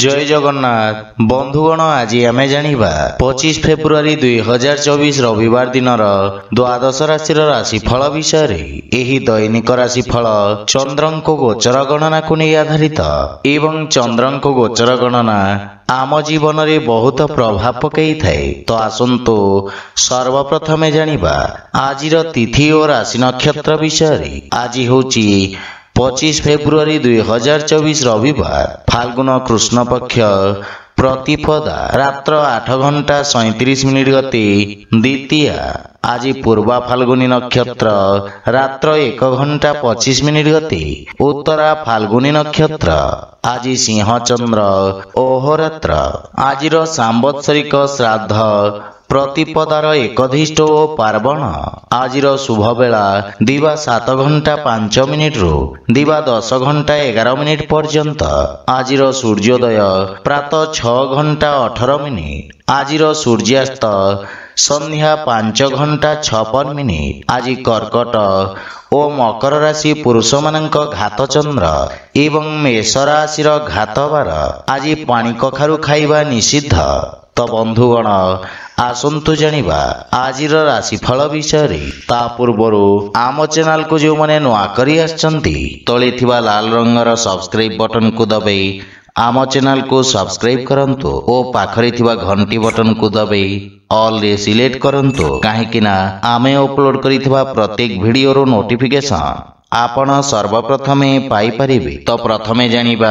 ଜୟ ଜଗନ୍ନାଥ ବନ୍ଧୁଗଣ ଆଜି ଆମେ ଜାଣିବା ପଚିଶ ଫେବୃଆରୀ ଦୁଇ ହଜାର ଚବିଶ ରବିବାର ଦିନର ଦ୍ୱାଦଶ ରାଶିର ରାଶିଫଳ ବିଷୟରେ ଏହି ଦୈନିକ ରାଶିଫଳ ଚନ୍ଦ୍ରଙ୍କ ଗୋଚର ଗଣନାକୁ ନେଇ ଆଧାରିତ ଏବଂ ଚନ୍ଦ୍ରଙ୍କ ଗୋଚର ଗଣନା ଆମ ଜୀବନରେ ବହୁତ ପ୍ରଭାବ ପକାଇଥାଏ ତ ଆସନ୍ତୁ ସର୍ବପ୍ରଥମେ ଜାଣିବା ଆଜିର ତିଥି ଓ ରାଶି ନକ୍ଷତ୍ର ବିଷୟରେ ଆଜି ହେଉଛି पच्चिस फेब्रुअरी दुई हजार चौबिस रविवार फाल्गुन कृष्ण पक्ष प्रतिपदा रात्र आठ घन्टा सैँतिस मिनट गति द्वितीय आज पूर्वा फाल्गुनी नक्षत्र रात्र एक घन्टा पच्चिस मिनट गति उत्तरा फाल्गुनी नक्षत्र आज सिंह चन्द्र ओहरत्र आज सांवत्सरिक श्राद्ध ପ୍ରତିପଦାର ଏକଧିଷ୍ଟ ଓ ପାର୍ବଣ ଆଜିର ଶୁଭ ବେଳା ଦିବା ସାତ ଘଣ୍ଟା ପାଞ୍ଚ ମିନିଟ୍ରୁ ଦିବା ଦଶ ଘଣ୍ଟା ଏଗାର ମିନିଟ୍ ପର୍ଯ୍ୟନ୍ତ ଆଜିର ସୂର୍ଯ୍ୟୋଦୟ ପ୍ରାତଃ ଛଅ ଘଣ୍ଟା ଅଠର ମିନିଟ୍ ଆଜିର ସୂର୍ଯ୍ୟାସ୍ତ ସନ୍ଧ୍ୟା ପାଞ୍ଚ ଘଣ୍ଟା ଛପନ ମିନିଟ୍ ଆଜି କର୍କଟ ଓ ମକର ରାଶି ପୁରୁଷମାନଙ୍କ ଘାତ ଚନ୍ଦ୍ର ଏବଂ ମେଷ ରାଶିର ଘାତବାର ଆଜି ପାଣି କଖାରୁ ଖାଇବା ନିଷିଦ୍ଧ ତ ବନ୍ଧୁଗଣ ଆସନ୍ତୁ ଜାଣିବା ଆଜିର ରାଶିଫଳ ବିଷୟରେ ତା ପୂର୍ବରୁ ଆମ ଚ୍ୟାନେଲକୁ ଯେଉଁମାନେ ନୂଆ କରି ଆସିଛନ୍ତି ତଳେ ଥିବା ଲାଲ ରଙ୍ଗର ସବସ୍କ୍ରାଇବ୍ ବଟନକୁ ଦବାଇ ଆମ ଚ୍ୟାନେଲକୁ ସବସ୍କ୍ରାଇବ୍ କରନ୍ତୁ ଓ ପାଖରେ ଥିବା ଘଣ୍ଟି ବଟନକୁ ଦବାଇ ଅଲ୍ରେ ସିଲେକ୍ଟ କରନ୍ତୁ କାହିଁକିନା ଆମେ ଅପଲୋଡ଼ କରିଥିବା ପ୍ରତ୍ୟେକ ଭିଡ଼ିଓର ନୋଟିଫିକେସନ୍ ଆପଣ ସର୍ବପ୍ରଥମେ ପାଇପାରିବେ ତ ପ୍ରଥମେ ଜାଣିବା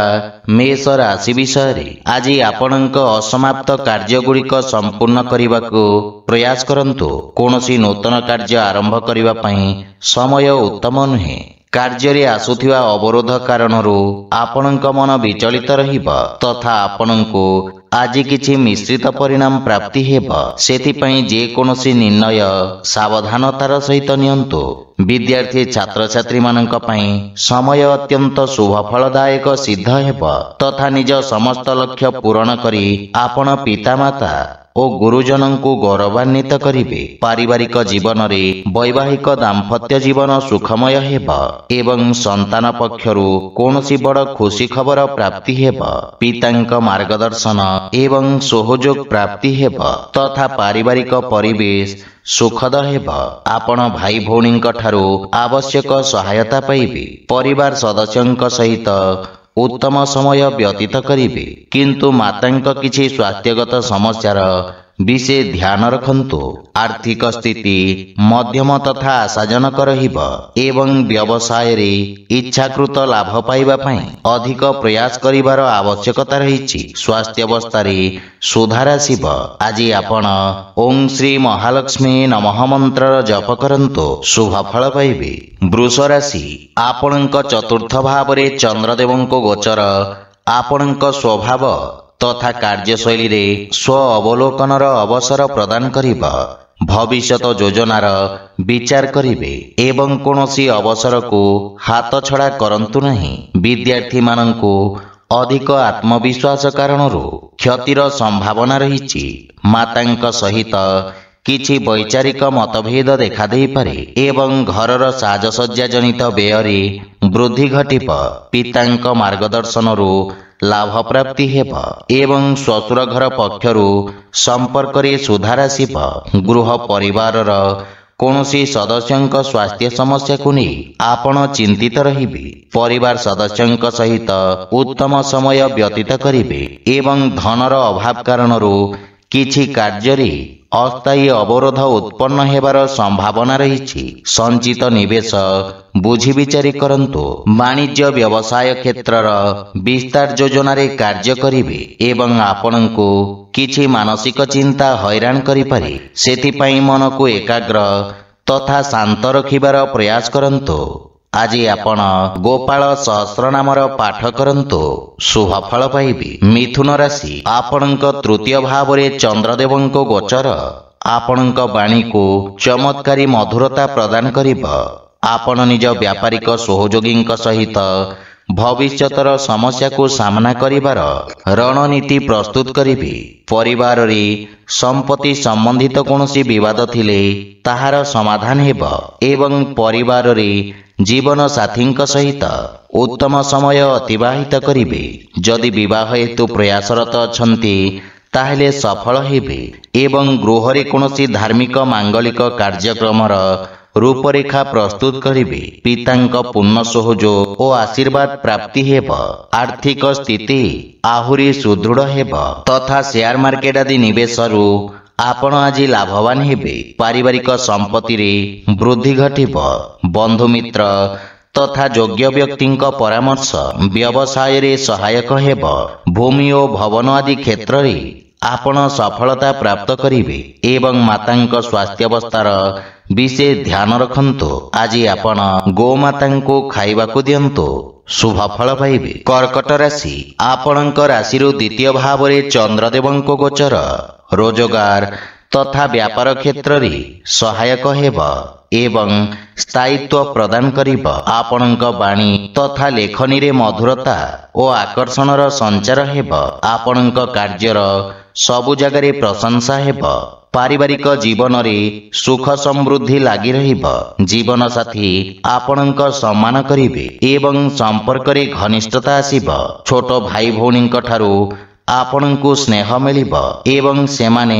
ମେଷ ରାଶି ବିଷୟରେ ଆଜି ଆପଣଙ୍କ ଅସମାପ୍ତ କାର୍ଯ୍ୟଗୁଡ଼ିକ ସମ୍ପୂର୍ଣ୍ଣ କରିବାକୁ ପ୍ରୟାସ କରନ୍ତୁ କୌଣସି ନୂତନ କାର୍ଯ୍ୟ ଆରମ୍ଭ କରିବା ପାଇଁ ସମୟ ଉତ୍ତମ ନୁହେଁ କାର୍ଯ୍ୟରେ ଆସୁଥିବା ଅବରୋଧ କାରଣରୁ ଆପଣଙ୍କ ମନ ବିଚଳିତ ରହିବ ତଥା ଆପଣଙ୍କୁ ଆଜି କିଛି ମିଶ୍ରିତ ପରିଣାମ ପ୍ରାପ୍ତି ହେବ ସେଥିପାଇଁ ଯେକୌଣସି ନିର୍ଣ୍ଣୟ ସାବଧାନତାର ସହିତ ନିଅନ୍ତୁ ବିଦ୍ୟାର୍ଥୀ ଛାତ୍ରଛାତ୍ରୀମାନଙ୍କ ପାଇଁ ସମୟ ଅତ୍ୟନ୍ତ ଶୁଭଫଳଦାୟକ ସିଦ୍ଧ ହେବ ତଥା ନିଜ ସମସ୍ତ ଲକ୍ଷ୍ୟ ପୂରଣ କରି ଆପଣ ପିତାମାତା ओ गुजनको गौरवान्वित गरे पारिवारिक जीवन जीवनले वैवाहिक दाम्पत्य जीवन सुखमय हो सन्त पक्ष बड़ खुशी खबर प्राप्ति मार्गदर्शन पिताको मर्गदर्शन एाप्ति तथा पारिवारिक परिवेश सुखद आपण भाई भाइ भौका आवश्यक सहायता पाबे परिवार सदस्य सहित ଉତ୍ତମ ସମୟ ବ୍ୟତୀତ କରିବେ କିନ୍ତୁ ମାତାଙ୍କ କିଛି ସ୍ୱାସ୍ଥ୍ୟଗତ ସମସ୍ୟାର ବିଶେଷ ଧ୍ୟାନ ରଖନ୍ତୁ ଆର୍ଥିକ ସ୍ଥିତି ମଧ୍ୟମ ତଥା ଆଶାଜନକ ରହିବ ଏବଂ ବ୍ୟବସାୟରେ ଇଚ୍ଛାକୃତ ଲାଭ ପାଇବା ପାଇଁ ଅଧିକ ପ୍ରୟାସ କରିବାର ଆବଶ୍ୟକତା ରହିଛି ସ୍ୱାସ୍ଥ୍ୟବସ୍ଥାରେ ସୁଧାର ଆସିବ ଆଜି ଆପଣ ଓଂ ଶ୍ରୀ ମହାଲକ୍ଷ୍ମୀ ନମଃ ମନ୍ତ୍ରର ଜପ କରନ୍ତୁ ଶୁଭଫଳ ପାଇବେ ବୃଷ ରାଶି ଆପଣଙ୍କ ଚତୁର୍ଥ ଭାବରେ ଚନ୍ଦ୍ରଦେବଙ୍କ ଗୋଚର ଆପଣଙ୍କ ସ୍ୱଭାବ तथा कार्यशैली स्व अवलोकनर अवसर प्रदान भविष्य योजनार विचार गरे ए अवसरको हात छडा गरुँ विद्यार्थी म अधिक आत्मविश्वास कारणतिर सम्भावना रि वैचारिक मतभेद देखा देखादे घर र साजसज्जा जन व्यय वृद्धि घट्य पिता मर्गदर्शनहरू एवं लाभप्राप्तिशुर घर पक्षरू, संपर्क सुधार सब गृह परिवार कौसी सदस्य स्वास्थ्य को नहीं आप चिंतित रे पर सदस्य सहित उत्तम समय व्यतीत एवं धनर अभाव कारण କିଛି କାର୍ଯ୍ୟରେ ଅସ୍ଥାୟୀ ଅବରୋଧ ଉତ୍ପନ୍ନ ହେବାର ସମ୍ଭାବନା ରହିଛି ସଞ୍ଚିତ ନିବେଶ ବୁଝିବିଚାରି କରନ୍ତୁ ବାଣିଜ୍ୟ ବ୍ୟବସାୟ କ୍ଷେତ୍ରର ବିସ୍ତାର ଯୋଜନାରେ କାର୍ଯ୍ୟ କରିବେ ଏବଂ ଆପଣଙ୍କୁ କିଛି ମାନସିକ ଚିନ୍ତା ହଇରାଣ କରିପାରେ ସେଥିପାଇଁ ମନକୁ ଏକାଗ୍ର ତଥା ଶାନ୍ତ ରଖିବାର ପ୍ରୟାସ କରନ୍ତୁ ଆଜି ଆପଣ ଗୋପାଳ ସହସ୍ର ନାମର ପାଠ କରନ୍ତୁ ଶୁଭ ଫଳ ପାଇବି ମିଥୁନ ରାଶି ଆପଣଙ୍କ ତୃତୀୟ ଭାବରେ ଚନ୍ଦ୍ରଦେବଙ୍କ ଗୋଚର ଆପଣଙ୍କ ବାଣୀକୁ ଚମତ୍କାରୀ ମଧୁରତା ପ୍ରଦାନ କରିବ ଆପଣ ନିଜ ବ୍ୟାପାରିକ ସହଯୋଗୀଙ୍କ ସହିତ ଭବିଷ୍ୟତର ସମସ୍ୟାକୁ ସାମ୍ନା କରିବାର ରଣନୀତି ପ୍ରସ୍ତୁତ କରିବି ପରିବାରରେ ସମ୍ପତ୍ତି ସମ୍ବନ୍ଧିତ କୌଣସି ବିବାଦ ଥିଲେ ତାହାର ସମାଧାନ ହେବ ଏବଂ ପରିବାରରେ ଜୀବନସାଥୀଙ୍କ ସହିତ ଉତ୍ତମ ସମୟ ଅତିବାହିତ କରିବି ଯଦି ବିବାହ ହେତୁ ପ୍ରୟାସରତ ଅଛନ୍ତି ତାହେଲେ ସଫଳ ହେବେ ଏବଂ ଗୃହରେ କୌଣସି ଧାର୍ମିକ ମାଙ୍ଗଳିକ କାର୍ଯ୍ୟକ୍ରମର ରୂପରେଖା ପ୍ରସ୍ତୁତ କରିବି ପିତାଙ୍କ ପୂର୍ଣ୍ଣ ସହଯୋଗ ଓ ଆଶୀର୍ବାଦ ପ୍ରାପ୍ତି ହେବ ଆର୍ଥିକ ସ୍ଥିତି ଆହୁରି ସୁଦୃଢ଼ ହେବ ତଥା ସେୟାର ମାର୍କେଟ ଆଦି ନିବେଶରୁ ଆପଣ ଆଜି ଲାଭବାନ ହେବେ ପାରିବାରିକ ସମ୍ପତ୍ତିରେ ବୃଦ୍ଧି ଘଟିବ ବନ୍ଧୁମିତ୍ର ତଥା ଯୋଗ୍ୟ ବ୍ୟକ୍ତିଙ୍କ ପରାମର୍ଶ ବ୍ୟବସାୟରେ ସହାୟକ ହେବ ଭୂମି ଓ ଭବନ ଆଦି କ୍ଷେତ୍ରରେ ଆପଣ ସଫଳତା ପ୍ରାପ୍ତ କରିବେ ଏବଂ ମାତାଙ୍କ ସ୍ୱାସ୍ଥ୍ୟାବସ୍ଥାର ବିଶେଷ ଧ୍ୟାନ ରଖନ୍ତୁ ଆଜି ଆପଣ ଗୋମାତାଙ୍କୁ ଖାଇବାକୁ ଦିଅନ୍ତୁ ଶୁଭ ଫଳ ପାଇବେ କର୍କଟ ରାଶି ଆପଣଙ୍କ ରାଶିରୁ ଦ୍ୱିତୀୟ ଭାବରେ ଚନ୍ଦ୍ରଦେବଙ୍କ ଗୋଚର ରୋଜଗାର ତଥା ବ୍ୟାପାର କ୍ଷେତ୍ରରେ ସହାୟକ ହେବ ଏବଂ ସ୍ଥାୟିତ୍ୱ ପ୍ରଦାନ କରିବ ଆପଣଙ୍କ ବାଣୀ ତଥା ଲେଖନୀରେ ମଧୁରତା ଓ ଆକର୍ଷଣର ସଞ୍ଚାର ହେବ ଆପଣଙ୍କ କାର୍ଯ୍ୟର ସବୁ ଜାଗାରେ ପ୍ରଶଂସା ହେବ ପାରିବାରିକ ଜୀବନରେ ସୁଖ ସମୃଦ୍ଧି ଲାଗି ରହିବ ଜୀବନସାଥୀ ଆପଣଙ୍କ ସମ୍ମାନ କରିବେ ଏବଂ ସମ୍ପର୍କରେ ଘନିଷ୍ଠତା ଆସିବ ଛୋଟ ଭାଇ ଭଉଣୀଙ୍କ ଠାରୁ ଆପଣଙ୍କୁ ସ୍ନେହ ମିଳିବ ଏବଂ ସେମାନେ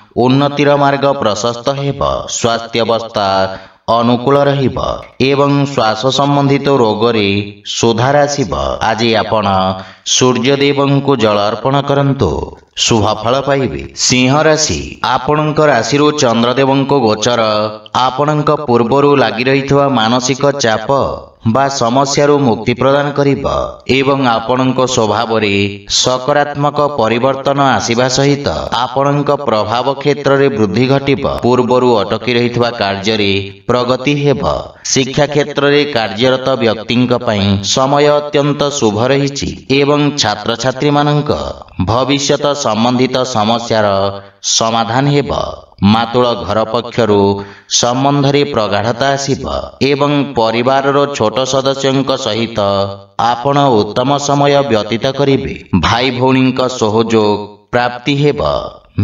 ଉନ୍ନତିର ମାର୍ଗ ପ୍ରଶସ୍ତ ହେବ ସ୍ୱାସ୍ଥ୍ୟବସ୍ଥା ଅନୁକୂଳ ରହିବ ଏବଂ ଶ୍ୱାସ ସମ୍ବନ୍ଧିତ ରୋଗରେ ସୁଧାର ଆସିବ ଆଜି ଆପଣ ସୂର୍ଯ୍ୟଦେବଙ୍କୁ ଜଳ ଅର୍ପଣ କରନ୍ତୁ ଶୁଭଫଳ ପାଇବେ ସିଂହ ରାଶି ଆପଣଙ୍କ ରାଶିରୁ ଚନ୍ଦ୍ରଦେବଙ୍କ ଗୋଚର ଆପଣଙ୍କ ପୂର୍ବରୁ ଲାଗି ରହିଥିବା ମାନସିକ ଚାପ ବା ସମସ୍ୟାରୁ ମୁକ୍ତି ପ୍ରଦାନ କରିବ ଏବଂ ଆପଣଙ୍କ ସ୍ୱଭାବରେ ସକାରାତ୍ମକ ପରିବର୍ତ୍ତନ ଆସିବା ସହିତ ଆପଣଙ୍କ ପ୍ରଭାବ କ୍ଷେତ୍ରରେ ବୃଦ୍ଧି ଘଟିବ ପୂର୍ବରୁ ଅଟକି ରହିଥିବା କାର୍ଯ୍ୟରେ ପ୍ରଗତି ହେବ ଶିକ୍ଷା କ୍ଷେତ୍ରରେ କାର୍ଯ୍ୟରତ ବ୍ୟକ୍ତିଙ୍କ ପାଇଁ ସମୟ ଅତ୍ୟନ୍ତ ଶୁଭ ରହିଛି ଏବଂ ଛାତ୍ରଛାତ୍ରୀମାନଙ୍କ ଭବିଷ୍ୟତ ସମ୍ବନ୍ଧିତ ସମସ୍ୟାର समाधान मातुल घर पक्ष प्रगाढ़ता प्रगाडता एवं र छोट सदस्य सहित उत्तम समय व्यतीत भाई भाइ सहयोग प्राप्ति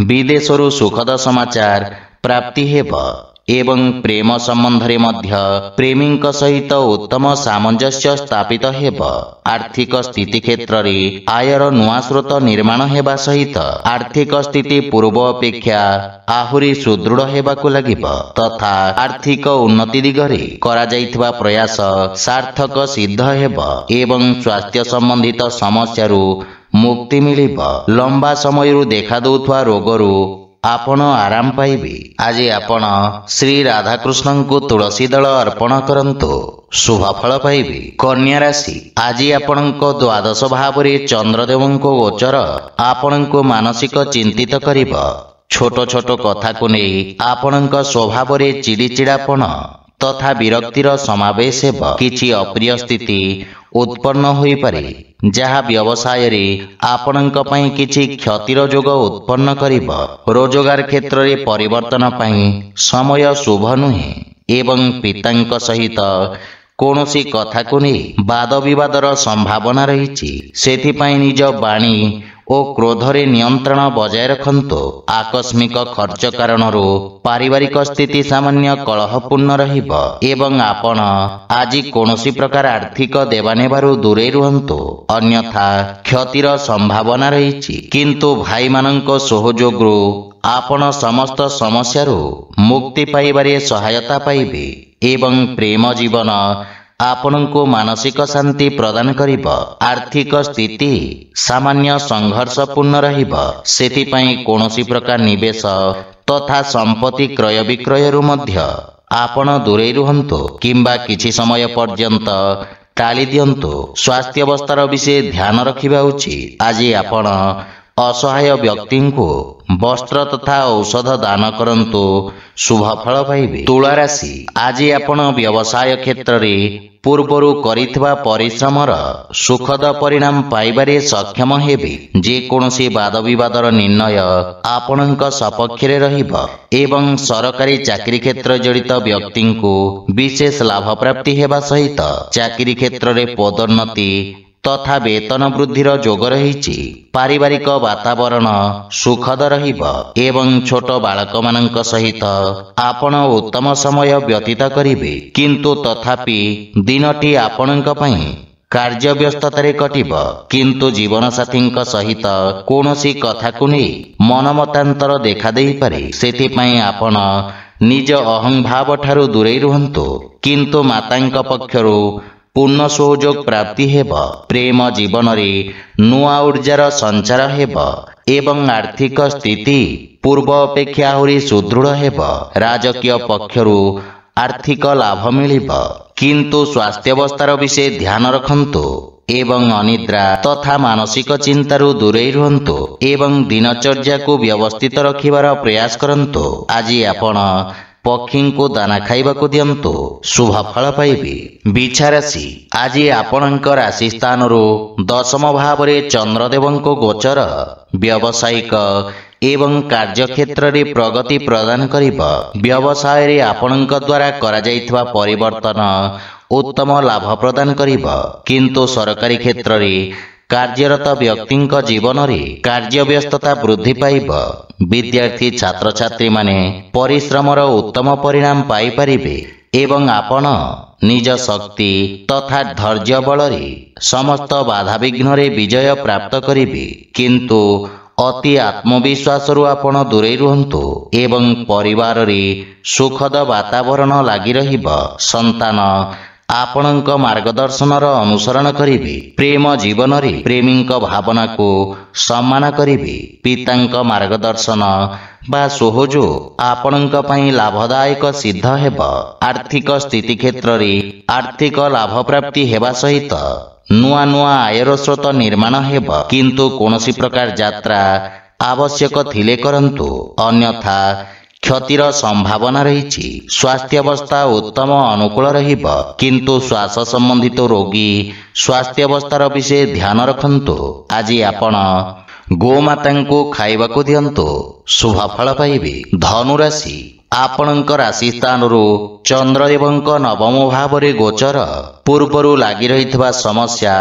विदेशु सुखद समाचार प्राप्ति ଏବଂ ପ୍ରେମ ସମ୍ବନ୍ଧରେ ମଧ୍ୟ ପ୍ରେମୀଙ୍କ ସହିତ ଉତ୍ତମ ସାମଞ୍ଜସ୍ୟ ସ୍ଥାପିତ ହେବ ଆର୍ଥିକ ସ୍ଥିତି କ୍ଷେତ୍ରରେ ଆୟର ନୂଆ ସ୍ରୋତ ନିର୍ମାଣ ହେବା ସହିତ ଆର୍ଥିକ ସ୍ଥିତି ପୂର୍ବ ଅପେକ୍ଷା ଆହୁରି ସୁଦୃଢ଼ ହେବାକୁ ଲାଗିବ ତଥା ଆର୍ଥିକ ଉନ୍ନତି ଦିଗରେ କରାଯାଇଥିବା ପ୍ରୟାସ ସାର୍ଥକ ସିଦ୍ଧ ହେବ ଏବଂ ସ୍ୱାସ୍ଥ୍ୟ ସମ୍ବନ୍ଧିତ ସମସ୍ୟାରୁ ମୁକ୍ତି ମିଳିବ ଲମ୍ବା ସମୟରୁ ଦେଖାଦେଉଥିବା ରୋଗରୁ ଆପଣ ଆରାମ ପାଇବେ ଆଜି ଆପଣ ଶ୍ରୀ ରାଧାକୃଷ୍ଣଙ୍କୁ ତୁଳସୀ ଦଳ ଅର୍ପଣ କରନ୍ତୁ ଶୁଭଫଳ ପାଇବେ କନ୍ୟା ରାଶି ଆଜି ଆପଣଙ୍କ ଦ୍ୱାଦଶ ଭାବରେ ଚନ୍ଦ୍ରଦେବଙ୍କ ଗୋଚର ଆପଣଙ୍କୁ ମାନସିକ ଚିନ୍ତିତ କରିବ ଛୋଟ ଛୋଟ କଥାକୁ ନେଇ ଆପଣଙ୍କ ସ୍ୱଭାବରେ ଚିଡ଼ିଚିଡ଼ାପଣ ତଥା ବିରକ୍ତିର ସମାବେଶ ହେବ କିଛି ଅପ୍ରିୟ ସ୍ଥିତି ଉତ୍ପନ୍ନ ହୋଇପାରେ ଯାହା ବ୍ୟବସାୟରେ ଆପଣଙ୍କ ପାଇଁ କିଛି କ୍ଷତିର ଯୋଗ ଉତ୍ପନ୍ନ କରିବ ରୋଜଗାର କ୍ଷେତ୍ରରେ ପରିବର୍ତ୍ତନ ପାଇଁ ସମୟ ଶୁଭ ନୁହେଁ ଏବଂ ପିତାଙ୍କ ସହିତ କୌଣସି କଥାକୁ ନେଇ ବାଦବିବାଦର ସମ୍ଭାବନା ରହିଛି ସେଥିପାଇଁ ନିଜ ବାଣୀ ଓ କ୍ରୋଧରେ ନିୟନ୍ତ୍ରଣ ବଜାୟ ରଖନ୍ତୁ ଆକସ୍ମିକ ଖର୍ଚ୍ଚ କାରଣରୁ ପାରିବାରିକ ସ୍ଥିତି ସାମାନ୍ୟ କଳହପୂର୍ଣ୍ଣ ରହିବ ଏବଂ ଆପଣ ଆଜି କୌଣସି ପ୍ରକାର ଆର୍ଥିକ ଦେବାନେବାରୁ ଦୂରେଇ ରୁହନ୍ତୁ ଅନ୍ୟଥା କ୍ଷତିର ସମ୍ଭାବନା ରହିଛି କିନ୍ତୁ ଭାଇମାନଙ୍କ ସହଯୋଗରୁ ଆପଣ ସମସ୍ତ ସମସ୍ୟାରୁ ମୁକ୍ତି ପାଇବାରେ ସହାୟତା ପାଇବେ ଏବଂ ପ୍ରେମ ଜୀବନ ଆପଣଙ୍କୁ ମାନସିକ ଶାନ୍ତି ପ୍ରଦାନ କରିବ ଆର୍ଥିକ ସ୍ଥିତି ସାମାନ୍ୟ ସଂଘର୍ଷପୂର୍ଣ୍ଣ ରହିବ ସେଥିପାଇଁ କୌଣସି ପ୍ରକାର ନିବେଶ ତଥା ସମ୍ପତ୍ତି କ୍ରୟ ବିକ୍ରୟରୁ ମଧ୍ୟ ଆପଣ ଦୂରେଇ ରୁହନ୍ତୁ କିମ୍ବା କିଛି ସମୟ ପର୍ଯ୍ୟନ୍ତ ଟାଳି ଦିଅନ୍ତୁ ସ୍ୱାସ୍ଥ୍ୟ ଅବସ୍ଥାର ବିଷୟ ଧ୍ୟାନ ରଖିବା ଉଚିତ ଆଜି ଆପଣ ଅସହାୟ ବ୍ୟକ୍ତିଙ୍କୁ ବସ୍ତ୍ର ତଥା ଔଷଧ ଦାନ କରନ୍ତୁ ଶୁଭଫଳ ପାଇବେ ତୁଳାରାଶି ଆଜି ଆପଣ ବ୍ୟବସାୟ କ୍ଷେତ୍ରରେ ପୂର୍ବରୁ କରିଥିବା ପରିଶ୍ରମର ସୁଖଦ ପରିଣାମ ପାଇବାରେ ସକ୍ଷମ ହେବେ ଯେକୌଣସି ବାଦବିବାଦର ନିର୍ଣ୍ଣୟ ଆପଣଙ୍କ ସପକ୍ଷରେ ରହିବ ଏବଂ ସରକାରୀ ଚାକିରି କ୍ଷେତ୍ର ଜଡ଼ିତ ବ୍ୟକ୍ତିଙ୍କୁ ବିଶେଷ ଲାଭ ପ୍ରାପ୍ତି ହେବା ସହିତ ଚାକିରି କ୍ଷେତ୍ରରେ ପଦୋନ୍ନତି ତଥା ବେତନ ବୃଦ୍ଧିର ଯୋଗ ରହିଛି ପାରିବାରିକ ବାତାବରଣ ସୁଖଦ ରହିବ ଏବଂ ଛୋଟ ବାଳକମାନଙ୍କ ସହିତ ଆପଣ ଉତ୍ତମ ସମୟ ବ୍ୟତୀତ କରିବେ କିନ୍ତୁ ତଥାପି ଦିନଟି ଆପଣଙ୍କ ପାଇଁ କାର୍ଯ୍ୟବ୍ୟସ୍ତତାରେ କଟିବ କିନ୍ତୁ ଜୀବନସାଥୀଙ୍କ ସହିତ କୌଣସି କଥାକୁ ନେଇ ମନମତାନ୍ତର ଦେଖାଦେଇପାରେ ସେଥିପାଇଁ ଆପଣ ନିଜ ଅହଂଭାବଠାରୁ ଦୂରେଇ ରୁହନ୍ତୁ କିନ୍ତୁ ମାତାଙ୍କ ପକ୍ଷରୁ ପୂର୍ଣ୍ଣ ସହଯୋଗ ପ୍ରାପ୍ତି ହେବ ପ୍ରେମ ଜୀବନରେ ନୂଆ ଉର୍ଜାର ସଞ୍ଚାର ହେବ ଏବଂ ଆର୍ଥିକ ସ୍ଥିତି ପୂର୍ବ ଅପେକ୍ଷା ଆହୁରି ସୁଦୃଢ଼ ହେବ ରାଜକୀୟ ପକ୍ଷରୁ ଆର୍ଥିକ ଲାଭ ମିଳିବ କିନ୍ତୁ ସ୍ୱାସ୍ଥ୍ୟବସ୍ଥାର ବିଷୟ ଧ୍ୟାନ ରଖନ୍ତୁ ଏବଂ ଅନିଦ୍ରା ତଥା ମାନସିକ ଚିନ୍ତାରୁ ଦୂରେଇ ରୁହନ୍ତୁ ଏବଂ ଦିନଚର୍ଯ୍ୟାକୁ ବ୍ୟବସ୍ଥିତ ରଖିବାର ପ୍ରୟାସ କରନ୍ତୁ ଆଜି ଆପଣ ପକ୍ଷୀଙ୍କୁ ଦାନା ଖାଇବାକୁ ଦିଅନ୍ତୁ ଶୁଭଫଳ ପାଇବେ ବିଛା ରାଶି ଆଜି ଆପଣଙ୍କ ରାଶି ସ୍ଥାନରୁ ଦଶମ ଭାବରେ ଚନ୍ଦ୍ରଦେବଙ୍କୁ ଗୋଚର ବ୍ୟବସାୟିକ ଏବଂ କାର୍ଯ୍ୟକ୍ଷେତ୍ରରେ ପ୍ରଗତି ପ୍ରଦାନ କରିବ ବ୍ୟବସାୟରେ ଆପଣଙ୍କ ଦ୍ୱାରା କରାଯାଇଥିବା ପରିବର୍ତ୍ତନ ଉତ୍ତମ ଲାଭ ପ୍ରଦାନ କରିବ କିନ୍ତୁ ସରକାରୀ କ୍ଷେତ୍ରରେ କାର୍ଯ୍ୟରତ ବ୍ୟକ୍ତିଙ୍କ ଜୀବନରେ କାର୍ଯ୍ୟବ୍ୟସ୍ତତା ବୃଦ୍ଧି ପାଇବ ବିଦ୍ୟାର୍ଥୀ ଛାତ୍ରଛାତ୍ରୀମାନେ ପରିଶ୍ରମର ଉତ୍ତମ ପରିଣାମ ପାଇପାରିବେ ଏବଂ ଆପଣ ନିଜ ଶକ୍ତି ତଥା ଧୈର୍ଯ୍ୟ ବଳରେ ସମସ୍ତ ବାଧାବିଘ୍ନରେ ବିଜୟ ପ୍ରାପ୍ତ କରିବେ କିନ୍ତୁ ଅତି ଆତ୍ମବିଶ୍ୱାସରୁ ଆପଣ ଦୂରେଇ ରୁହନ୍ତୁ ଏବଂ ପରିବାରରେ ସୁଖଦ ବାତାବରଣ ଲାଗି ରହିବ ସନ୍ତାନ ଆପଣଙ୍କ ମାର୍ଗଦର୍ଶନର ଅନୁସରଣ କରିବି ପ୍ରେମ ଜୀବନରେ ପ୍ରେମୀଙ୍କ ଭାବନାକୁ ସମ୍ମାନ କରିବି ପିତାଙ୍କ ମାର୍ଗଦର୍ଶନ ବା ସହଯୋଗ ଆପଣଙ୍କ ପାଇଁ ଲାଭଦାୟକ ସିଦ୍ଧ ହେବ ଆର୍ଥିକ ସ୍ଥିତି କ୍ଷେତ୍ରରେ ଆର୍ଥିକ ଲାଭ ପ୍ରାପ୍ତି ହେବା ସହିତ ନୂଆ ନୂଆ ଆୟର ସ୍ରୋତ ନିର୍ମାଣ ହେବ କିନ୍ତୁ କୌଣସି ପ୍ରକାର ଯାତ୍ରା ଆବଶ୍ୟକ ଥିଲେ କରନ୍ତୁ ଅନ୍ୟଥା କ୍ଷତିର ସମ୍ଭାବନା ରହିଛି ସ୍ୱାସ୍ଥ୍ୟାବସ୍ଥା ଉତ୍ତମ ଅନୁକୂଳ ରହିବ କିନ୍ତୁ ଶ୍ୱାସ ସମ୍ବନ୍ଧିତ ରୋଗୀ ସ୍ୱାସ୍ଥ୍ୟାବସ୍ଥାର ବିଷୟ ଧ୍ୟାନ ରଖନ୍ତୁ ଆଜି ଆପଣ ଗୋମାତାଙ୍କୁ ଖାଇବାକୁ ଦିଅନ୍ତୁ ଶୁଭଫଳ ପାଇବେ ଧନୁରାଶି ଆପଣଙ୍କ ରାଶି ସ୍ଥାନରୁ ଚନ୍ଦ୍ରଦେବଙ୍କ ନବମ ଭାବରେ ଗୋଚର ପୂର୍ବରୁ ଲାଗି ରହିଥିବା ସମସ୍ୟା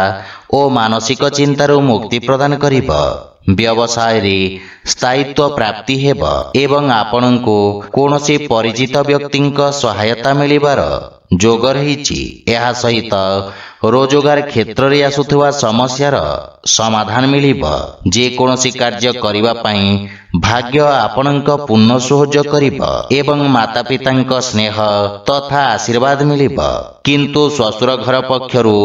ଓ ମାନସିକ ଚିନ୍ତାରୁ ମୁକ୍ତି ପ୍ରଦାନ କରିବ ବ୍ୟବସାୟରେ ସ୍ଥାୟୀତ୍ୱ ପ୍ରାପ୍ତି ହେବ ଏବଂ ଆପଣଙ୍କୁ କୌଣସି ପରିଚିତ ବ୍ୟକ୍ତିଙ୍କ ସହାୟତା ମିଳିବାର ଯୋଗ ରହିଛି ଏହା ସହିତ ରୋଜଗାର କ୍ଷେତ୍ରରେ ଆସୁଥିବା ସମସ୍ୟାର ସମାଧାନ ମିଳିବ ଯେକୌଣସି କାର୍ଯ୍ୟ କରିବା ପାଇଁ ଭାଗ୍ୟ ଆପଣଙ୍କ ପୂର୍ଣ୍ଣ ସହଯୋଗ କରିବ ଏବଂ ମାତା ପିତାଙ୍କ ସ୍ନେହ ତଥା ଆଶୀର୍ବାଦ ମିଳିବ କିନ୍ତୁ ଶ୍ୱଶୁର ଘର ପକ୍ଷରୁ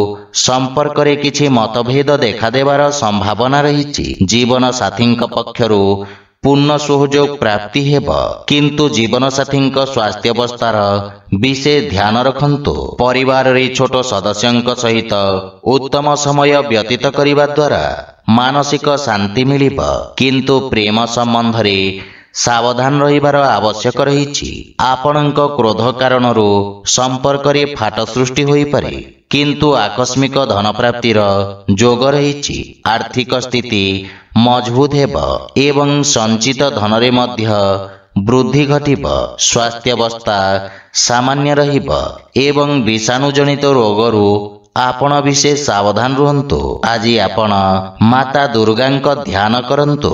ସମ୍ପର୍କରେ କିଛି ମତଭେଦ ଦେଖାଦେବାର ସମ୍ଭାବନା ରହିଛି ଜୀବନ ସାଥୀଙ୍କ ପକ୍ଷରୁ ପୂର୍ଣ୍ଣ ସହଯୋଗ ପ୍ରାପ୍ତି ହେବ କିନ୍ତୁ ଜୀବନସାଥୀଙ୍କ ସ୍ୱାସ୍ଥ୍ୟାବସ୍ଥାର ବିଶେଷ ଧ୍ୟାନ ରଖନ୍ତୁ ପରିବାରରେ ଛୋଟ ସଦସ୍ୟଙ୍କ ସହିତ ଉତ୍ତମ ସମୟ ବ୍ୟତୀତ କରିବା ଦ୍ୱାରା ମାନସିକ ଶାନ୍ତି ମିଳିବ କିନ୍ତୁ ପ୍ରେମ ସମ୍ବନ୍ଧରେ ସାବଧାନ ରହିବାର ଆବଶ୍ୟକ ରହିଛି ଆପଣଙ୍କ କ୍ରୋଧ କାରଣରୁ ସମ୍ପର୍କରେ ଫାଟ ସୃଷ୍ଟି ହୋଇପାରେ କିନ୍ତୁ ଆକସ୍ମିକ ଧନପ୍ରାପ୍ତିର ଯୋଗ ରହିଛି ଆର୍ଥିକ ସ୍ଥିତି ମଜବୁତ ହେବ ଏବଂ ସଞ୍ଚିତ ଧନରେ ମଧ୍ୟ ବୃଦ୍ଧି ଘଟିବ ସ୍ୱାସ୍ଥ୍ୟ ଅବସ୍ଥା ସାମାନ୍ୟ ରହିବ ଏବଂ ବିଷାଣୁ ଜନିତ ରୋଗରୁ ଆପଣ ବିଶେଷ ସାବଧାନ ରୁହନ୍ତୁ ଆଜି ଆପଣ ମାତା ଦୁର୍ଗାଙ୍କ ଧ୍ୟାନ କରନ୍ତୁ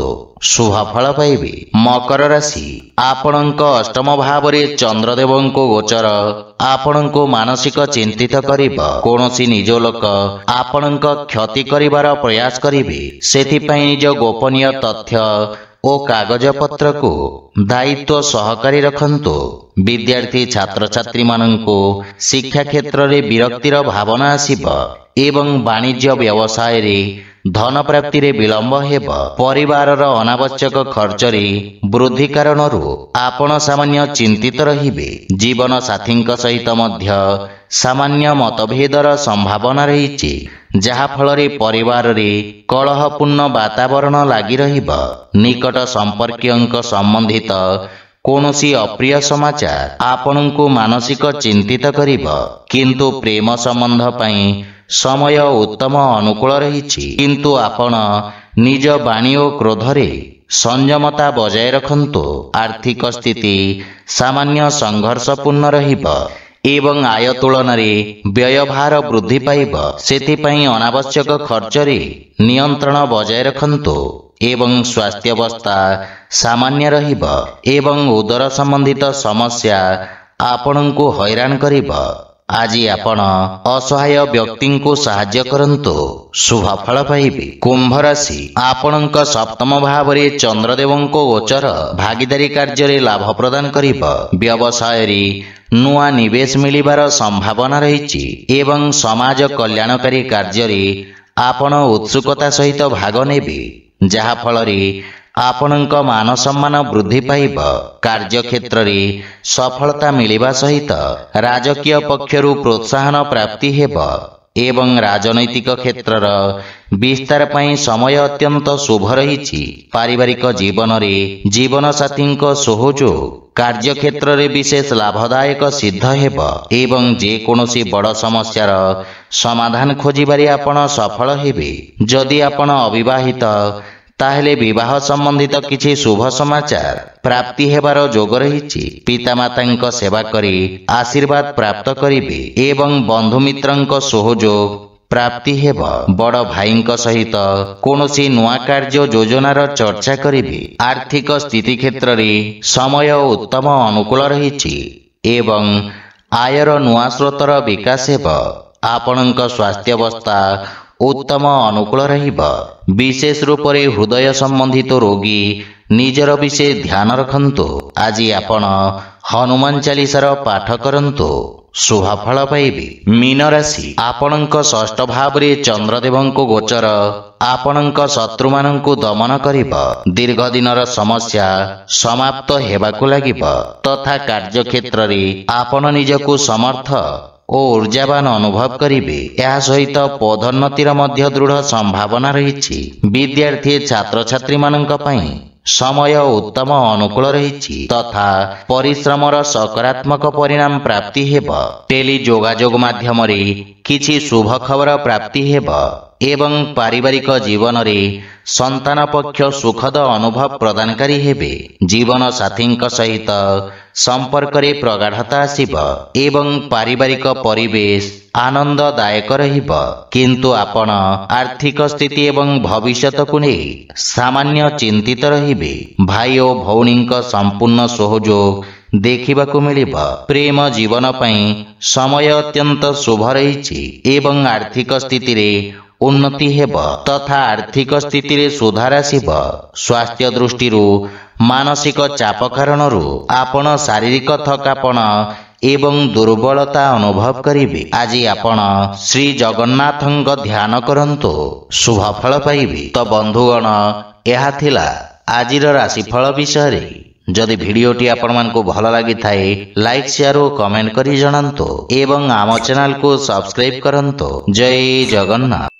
ଶୁଭଫଳ ପାଇବେ ମକର ରାଶି ଆପଣଙ୍କ ଅଷ୍ଟମ ଭାବରେ ଚନ୍ଦ୍ରଦେବଙ୍କୁ ଗୋଚର ଆପଣଙ୍କୁ ମାନସିକ ଚିନ୍ତିତ କରିବ କୌଣସି ନିଜ ଲୋକ ଆପଣଙ୍କ କ୍ଷତି କରିବାର ପ୍ରୟାସ କରିବେ ସେଥିପାଇଁ ନିଜ ଗୋପନୀୟ ତଥ୍ୟ ଓ କାଗଜପତ୍ରକୁ ଦାୟିତ୍ୱ ସହକାରୀ ରଖନ୍ତୁ ବିଦ୍ୟାର୍ଥୀ ଛାତ୍ରଛାତ୍ରୀମାନଙ୍କୁ ଶିକ୍ଷା କ୍ଷେତ୍ରରେ ବିରକ୍ତିର ଭାବନା ଆସିବ ଏବଂ ବାଣିଜ୍ୟ ବ୍ୟବସାୟରେ ଧନ ପ୍ରାପ୍ତିରେ ବିଳମ୍ବ ହେବ ପରିବାରର ଅନାବଶ୍ୟକ ଖର୍ଚ୍ଚରେ ବୃଦ୍ଧି କାରଣରୁ ଆପଣ ସାମାନ୍ୟ ଚିନ୍ତିତ ରହିବେ ଜୀବନ ସାଥୀଙ୍କ ସହିତ ମଧ୍ୟ ସାମାନ୍ୟ ମତଭେଦର ସମ୍ଭାବନା ରହିଛି ଯାହାଫଳରେ ପରିବାରରେ କଳହପୂର୍ଣ୍ଣ ବାତାବରଣ ଲାଗି ରହିବ ନିକଟ ସମ୍ପର୍କୀୟଙ୍କ ସମ୍ବନ୍ଧିତ କୌଣସି ଅପ୍ରିୟ ସମାଚାର ଆପଣଙ୍କୁ ମାନସିକ ଚିନ୍ତିତ କରିବ କିନ୍ତୁ ପ୍ରେମ ସମ୍ବନ୍ଧ ପାଇଁ ସମୟ ଉତ୍ତମ ଅନୁକୂଳ ରହିଛି କିନ୍ତୁ ଆପଣ ନିଜ ବାଣୀ ଓ କ୍ରୋଧରେ ସଂଯମତା ବଜାୟ ରଖନ୍ତୁ ଆର୍ଥିକ ସ୍ଥିତି ସାମାନ୍ୟ ସଂଘର୍ଷପୂର୍ଣ୍ଣ ରହିବ ଏବଂ ଆୟ ତୁଳନାରେ ବ୍ୟୟଭାର ବୃଦ୍ଧି ପାଇବ ସେଥିପାଇଁ ଅନାବଶ୍ୟକ ଖର୍ଚ୍ଚରେ ନିୟନ୍ତ୍ରଣ ବଜାୟ ରଖନ୍ତୁ ଏବଂ ସ୍ୱାସ୍ଥ୍ୟାବସ୍ଥା ସାମାନ୍ୟ ରହିବ ଏବଂ ଉଦର ସମ୍ବନ୍ଧିତ ସମସ୍ୟା ଆପଣଙ୍କୁ ହଇରାଣ କରିବ ଆଜି ଆପଣ ଅସହାୟ ବ୍ୟକ୍ତିଙ୍କୁ ସାହାଯ୍ୟ କରନ୍ତୁ ଶୁଭଫଳ ପାଇବେ କୁମ୍ଭ ରାଶି ଆପଣଙ୍କ ସପ୍ତମ ଭାବରେ ଚନ୍ଦ୍ରଦେବଙ୍କ ଗୋଚର ଭାଗିଦାରୀ କାର୍ଯ୍ୟରେ ଲାଭ ପ୍ରଦାନ କରିବ ବ୍ୟବସାୟରେ ନୂଆ ନିବେଶ ମିଳିବାର ସମ୍ଭାବନା ରହିଛି ଏବଂ ସମାଜ କଲ୍ୟାଣକାରୀ କାର୍ଯ୍ୟରେ ଆପଣ ଉତ୍ସୁକତା ସହିତ ଭାଗ ନେବେ ଯାହାଫଳରେ मान सम्मान वृद्धि कर्ेत सफलता मिला सहित राजकीय पक्ष प्रोत्साहन प्राप्ति राजनैतिक क्षेत्र र विस्तार पनि समय अत्यंत शुभ रह पारिवारिक जीवनले जीवनसाथी कार्येत्र विशेष लाभदायक सिद्ध सिद्धी बड समस्य समाधान खोजि आपण सफल आपण अविवाहित ତାହେଲେ ବିବାହ ସମ୍ବନ୍ଧିତ କିଛି ଶୁଭ ସମାଚାର ପ୍ରାପ୍ତି ହେବାର ଯୋଗ ରହିଛି ପିତାମାତାଙ୍କ ସେବା କରି ଆଶୀର୍ବାଦ ପ୍ରାପ୍ତ କରିବେ ଏବଂ ବନ୍ଧୁମିତ୍ରଙ୍କ ସହଯୋଗ ପ୍ରାପ୍ତି ହେବ ବଡ଼ ଭାଇଙ୍କ ସହିତ କୌଣସି ନୂଆ କାର୍ଯ୍ୟ ଯୋଜନାର ଚର୍ଚ୍ଚା କରିବେ ଆର୍ଥିକ ସ୍ଥିତି କ୍ଷେତ୍ରରେ ସମୟ ଉତ୍ତମ ଅନୁକୂଳ ରହିଛି ଏବଂ ଆୟର ନୂଆ ସ୍ରୋତର ବିକାଶ ହେବ ଆପଣଙ୍କ ସ୍ୱାସ୍ଥ୍ୟାବସ୍ଥା ଉତ୍ତମ ଅନୁକୂଳ ରହିବ ବିଶେଷ ରୂପରେ ହୃଦୟ ସମ୍ବନ୍ଧିତ ରୋଗୀ ନିଜର ବିଶେଷ ଧ୍ୟାନ ରଖନ୍ତୁ ଆଜି ଆପଣ ହନୁମାନ ଚାଳିଶାର ପାଠ କରନ୍ତୁ ଶୁଭଫଳ ପାଇବେ ମୀନ ରାଶି ଆପଣଙ୍କ ଷଷ୍ଠ ଭାବରେ ଚନ୍ଦ୍ରଦେବଙ୍କୁ ଗୋଚର ଆପଣଙ୍କ ଶତ୍ରୁମାନଙ୍କୁ ଦମନ କରିବ ଦୀର୍ଘ ଦିନର ସମସ୍ୟା ସମାପ୍ତ ହେବାକୁ ଲାଗିବ ତଥା କାର୍ଯ୍ୟକ୍ଷେତ୍ରରେ ଆପଣ ନିଜକୁ ସମର୍ଥ ଓ ଉର୍ଜାବାନ ଅନୁଭବ କରିବେ ଏହା ସହିତ ପଦୋନ୍ନତିର ମଧ୍ୟ ଦୃଢ଼ ସମ୍ଭାବନା ରହିଛି ବିଦ୍ୟାର୍ଥୀ ଛାତ୍ରଛାତ୍ରୀମାନଙ୍କ ପାଇଁ ସମୟ ଉତ୍ତମ ଅନୁକୂଳ ରହିଛି ତଥା ପରିଶ୍ରମର ସକାରାତ୍ମକ ପରିଣାମ ପ୍ରାପ୍ତି ହେବ ଟେଲି ଯୋଗାଯୋଗ ମାଧ୍ୟମରେ କିଛି ଶୁଭ ଖବର ପ୍ରାପ୍ତି ହେବ ଏବଂ ପାରିବାରିକ ଜୀବନରେ ସନ୍ତାନ ପକ୍ଷ ସୁଖଦ ଅନୁଭବ ପ୍ରଦାନକାରୀ ହେବେ ଜୀବନ ସାଥୀଙ୍କ ସହିତ ସମ୍ପର୍କରେ ପ୍ରଗାଢ଼ତା ଆସିବ ଏବଂ ପାରିବାରିକ ପରିବେଶ ଆନନ୍ଦଦାୟକ ରହିବ କିନ୍ତୁ ଆପଣ ଆର୍ଥିକ ସ୍ଥିତି ଏବଂ ଭବିଷ୍ୟତକୁ ନେଇ ସାମାନ୍ୟ ଚିନ୍ତିତ ରହିବେ ଭାଇ ଓ ଭଉଣୀଙ୍କ ସମ୍ପୂର୍ଣ୍ଣ ସହଯୋଗ ଦେଖିବାକୁ ମିଳିବ ପ୍ରେମ ଜୀବନ ପାଇଁ ସମୟ ଅତ୍ୟନ୍ତ ଶୁଭ ରହିଛି ଏବଂ ଆର୍ଥିକ ସ୍ଥିତିରେ ଉନ୍ନତି ହେବ ତଥା ଆର୍ଥିକ ସ୍ଥିତିରେ ସୁଧାର ଆସିବ ସ୍ୱାସ୍ଥ୍ୟ ଦୃଷ୍ଟିରୁ ମାନସିକ ଚାପ କାରଣରୁ ଆପଣ ଶାରୀରିକ ଥକାପଣ ଏବଂ ଦୁର୍ବଳତା ଅନୁଭବ କରିବେ ଆଜି ଆପଣ ଶ୍ରୀ ଜଗନ୍ନାଥଙ୍କ ଧ୍ୟାନ କରନ୍ତୁ ଶୁଭଫଳ ପାଇବେ ତ ବନ୍ଧୁଗଣ ଏହା ଥିଲା ଆଜିର ରାଶିଫଳ ବିଷୟରେ ଯଦି ଭିଡ଼ିଓଟି ଆପଣମାନଙ୍କୁ ଭଲ ଲାଗିଥାଏ ଲାଇକ୍ ସେୟାର ଓ କମେଣ୍ଟ କରି ଜଣାନ୍ତୁ ଏବଂ ଆମ ଚ୍ୟାନେଲକୁ ସବସ୍କ୍ରାଇବ୍ କରନ୍ତୁ ଜୟ ଜଗନ୍ନାଥ